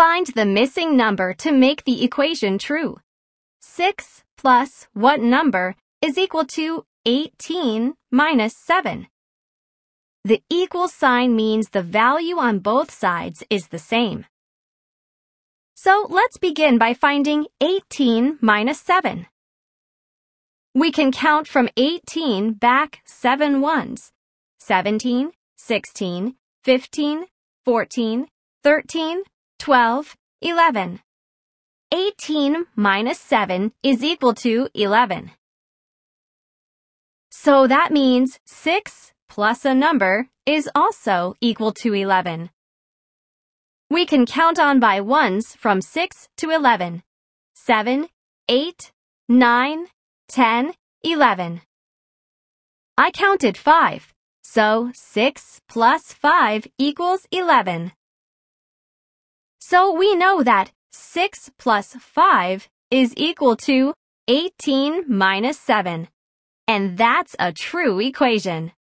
Find the missing number to make the equation true. 6 plus what number is equal to 18 minus 7? The equal sign means the value on both sides is the same. So let's begin by finding 18 minus 7. We can count from 18 back 7 ones. 17, 16, 15, 14, 13, 12, 11. 18 minus 7 is equal to 11. So that means 6 plus a number is also equal to 11. We can count on by ones from 6 to 11. 7, 8, 9, 10, 11. I counted 5, so 6 plus 5 equals 11. So we know that 6 plus 5 is equal to 18 minus 7. And that's a true equation.